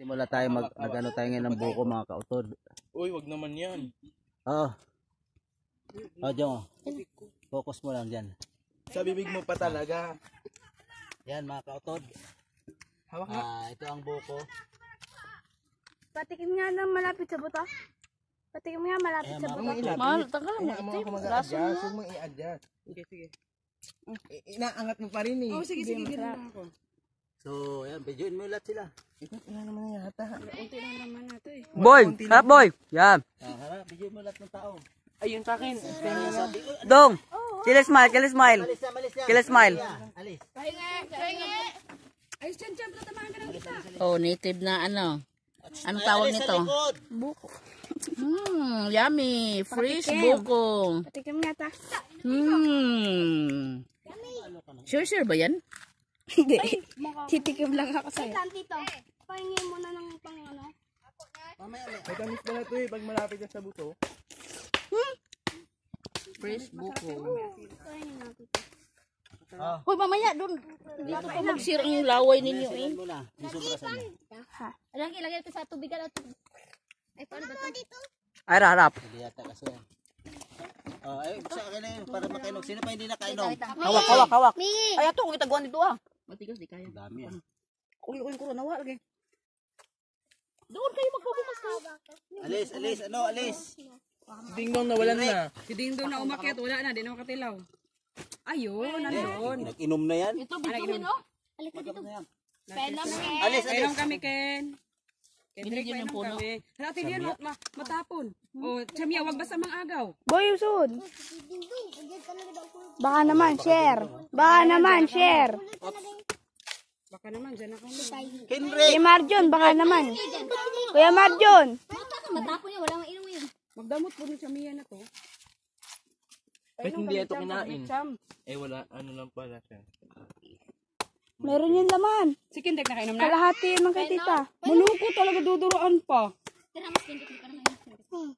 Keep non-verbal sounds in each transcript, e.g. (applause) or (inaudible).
Simula tayo mag nagano tayo ngayon ng buko mga kautod. Uy, wag naman 'yan. Oo. Oh. Oh, Jong. Focus mo lang diyan. Sa bibig mo pa talaga. Yan mga kautod. Hawak Ah, ito ang buko. Patikim nga lang malapit sa buto. Patikim nga malapit Ayan, sa buto. Mahal, tagal mo. Ayan, mga kumag-adjust. Huwag mong i-adjust. Sige, sige. Inaangat mo pa rin eh. Oh, sige, sige. Ganun ako. So, ayan, videoin mo lahat sila. na naman yata. Unti Kunti lang naman nato eh. Boy, harap boy. Yan. Ah, harap, videoin mo lahat ng tao. Ayun sa akin. Ano? Ano? Dong, kila smile, kila smile. Kila smile. Alis. Pahinga, pahinga. Ay, tiyan, tiyan, tatamahan ka ng kita. Oh, native na ano. Anong tawag nito? Buko. Hmm, yummy. Fresh buko. Patikim nga ta. Hmm. Ano sure, sure ba yan? Hindi. Titikim lang ako sa'yo. Wait lang, tito. Pahingin muna ng pang ano. Mamaya, matamis ka na ito eh. Pag malapit ka sa buto. Hmm? Fresh buko. Kainin natin ito. Hoy, ah. mamaya doon. Dito pa magsirang yung laway ninyo eh. Ha. Lagi lagi ito sa tubig at Ay, paano ba ano ito? Ay, harap. Hindi yata kasi. ay, ah, eh, sa akin na yun, para makainom. Sino pa hindi nakainom? Hawak, hawak, hawak. Ay, ato, kumitaguan dito ah matigas di kaya. Dami ah. Uy, uy, kuro nawa lagi. Doon kayo magbubukas ko. Alis, alis, ano, alis. Si Ding Dong nawalan na. Si Ding na umakyat, wala na, di na makatilaw. Ayun, nandoon. Nag-inom na yan. Ito, bitumin oh. Alis ka dito. Penom, Ken. Alis, alis. Penom kami, Ken. Binigyan ng puno. Hala, tindihan mo, ma matapon. O, hmm. Chamia, wag basta mang agaw. Boy, usod. Baka naman, share. Baka naman, share. Baka naman, dyan ako. Henry! Kuya Marjon, baka naman. Kuya Marjon! Mata niya. Wala mang inom yun. Magdamot po ng chamiya na to. Ba't hindi ito kinain? Eh wala, ano lang pala siya. Meron yung laman. Si Kindek kainom na? Kalahati naman kay tita. Muluko talaga duduruan pa. Tira mas Kindek, di pa naman yung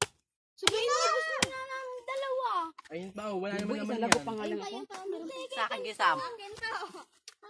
Sabihin mo, gusto na ng dalawa. Ayun pa, oh. wala naman naman yan. Isa pa nga lang Sa akin, Gisam. Sa akin, tao.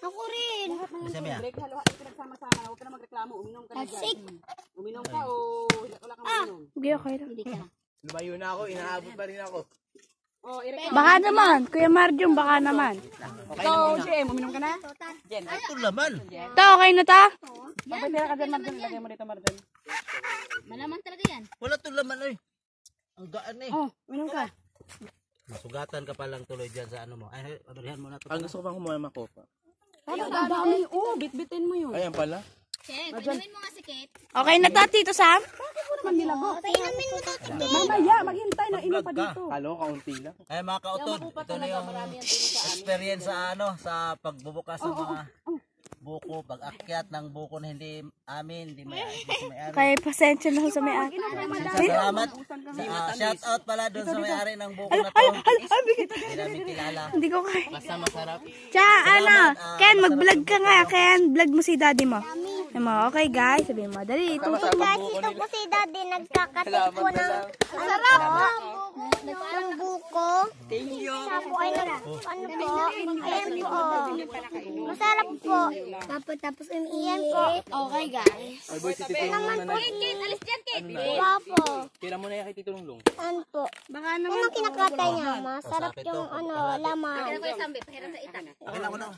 Ako rin. Nasa niya? Break, halo, halo, pinagsama-sama. Huwag ka na magreklamo. Uminom ka na dyan. Uminom ka o wala kang ah! uminom. Okay, lang. Hindi ka. Lumayo na ako, inaabot pa rin ako. Oh, baka naman, Kuya Marjong, baka naman. Okay so, Jem, uminom ka na? Jem, ito laman. Ito, okay na ta? Pagpapira ka dyan, Marjong. Lagay mo dito, Marjong. Malaman talaga yan. Wala to laman, eh. Ang gaan, eh. Oh, uminom ka. Masugatan ka palang tuloy dyan sa ano mo. Ay, abalihan mo na ito. Ang gusto ko pang kumuha ng makopa. Ayun, ang dami. Oo, oh, bitbitin mo yun. Ayan pala. Kate, inumin mo nga si Kate. Okay na to, Tito Sam? Bakit mo naman nilago? Okay, inumin mo to, Tito. Mamaya, maghintay na ino pa dito. Halo, kaunti lang. Ay, mga kautod, ito na yung experience sa ano, sa pagbubukas ng mga buko, pag akyat ng buko na hindi amin, hindi may ari. (laughs) Kaya pasensya na sa may-ari. Salamat. Ah, shout out pala doon sa may-ari ng buko na to. Hindi namin kilala. Hindi ko kaya. Basta masarap. Tsa, ano, ah, Ken, mag-vlog ka nga. Ken, vlog mo si daddy mo. Mo, okay guys, sabihin mo, dali, itong guys, ito po si daddy, nagkakatik po ng... Sarap! ng buko. Thank you. Sapo ay nag, ano, oh. ano po, ayan po. Masarap po. Tapos, tapos iyan po. Okay, guys. Ay, boy, tititulong naman na. Kate, alis dyan, Kate. Ano Wapo. Tira mo na yan kay Titulong. Ano po? Baka naman. Ano kinakatay niya, masarap yung, ano, laman. Kailan ko yung sambi, pahiram sa itan. Akin ko na.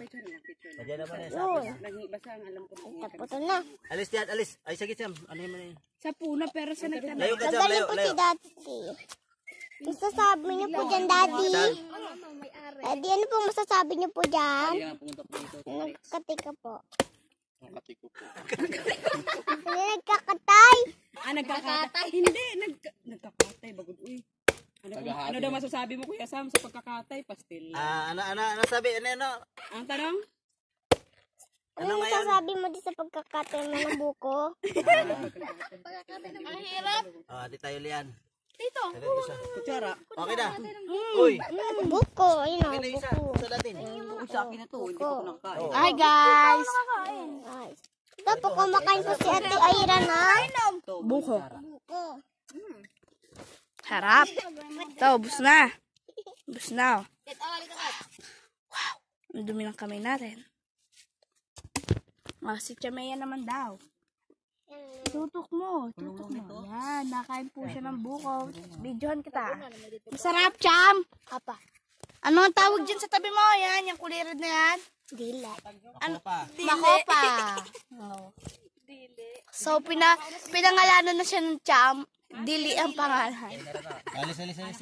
Nagyan na pa na yung sapi. Nagbasa ang alam ko. Tapos na. Alis dyan, alis. Ay, sige, Sam. Ano yung mali? Sa puna, pero sa nagtanong. Layo ka, Sam. Layo, layo. Magaling po si dati. Masasabi niyo po dyan, Daddy? Daddy, ano po masasabi niyo po dyan? Nagkatika po. Nagkatay ko po. Hindi nagkakatay. Ah, nagkakatay. Hindi, nagka nagkakatay. Bagod, uy. Ano, ano, daw masasabi mo, Kuya Sam, sa pagkakatay? Pastil. Ah, ano, ano, ano sabi? Ano, ano? Ang tanong? Ano, ano masasabi mo di sa pagkakatay mo ng buko? Ah, pagkakatay ng buko. Ang hirap. Ah, di tayo liyan. Dito. Kutsara. Okay na. Uy. Buko. Ayun na. Buko. Isa natin. Sa akin na to. Hindi ko nakakain. Hi guys. Tapos kumakain po si Ate Aira na buko. Buko. Hmm. Harap. Ito, bus na. Bus na. Oh. Wow. Ang dumi ng kamay natin. Oh, si Chamea naman daw. Mm. Tutok mo. Tutok mo. Yan. Nakain po siya ng buko. Videohan kita. Masarap, cham. Apa. Ano ang tawag dyan sa tabi mo? Yan. Yung kulirad na yan. Dila. Ano? Dile. Makopa. Dile. (laughs) So, pina, pinangalanan na siya ng cham. Dili ang pangalan. Alis, alis, alis.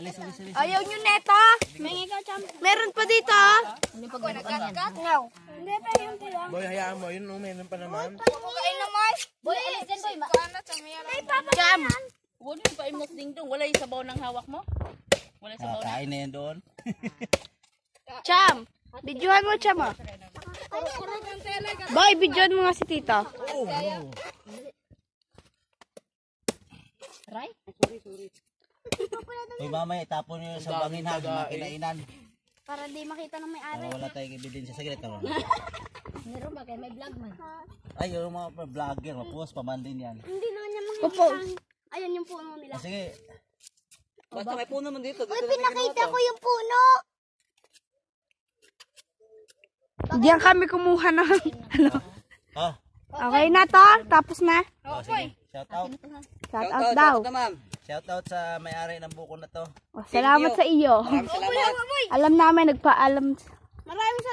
Alis, alis, alis. Ayaw nyo neto. Meron pa dito. Hindi No. Hindi pa yung tilang. Boy, hayaan mo. Yun, oh, meron pa naman. Kain naman. Boy, alis din, boy. Ay, papa. Jam. Huwag nyo pa imok ding dong. Wala yung sabaw ng hawak mo? Wala yung sabaw ah, na? Kain na yan doon. (laughs) Cham! Bidyohan mo, Cham, ah. Boy, bidyohan mo nga si tita. Oo. Oh, oh. Uy, mamaya itapon nyo sa bangin ha, mga kinainan. Para di makita ng may-ari. wala tayong ebidensya. Sige, ito. (laughs) Meron ba kayo? May vlog man. Ay, yung mga vlogger, mapos, pamandin yan. Hindi naman niya makikita. Ayan yung puno nila. Ah, sige. Basta may puno man dito. Uy, pinakita ko yung puno. Diyan kami kumuha ng (laughs) ano. Okay na to? Tapos na? Oh, okay. Shout out. Shout out daw. Shout out, ma'am. Shoutout sa may-ari ng buko na to. Oh, salamat sa iyo. Maraming salamat. Alam namin nagpaalam. Maraming salamat.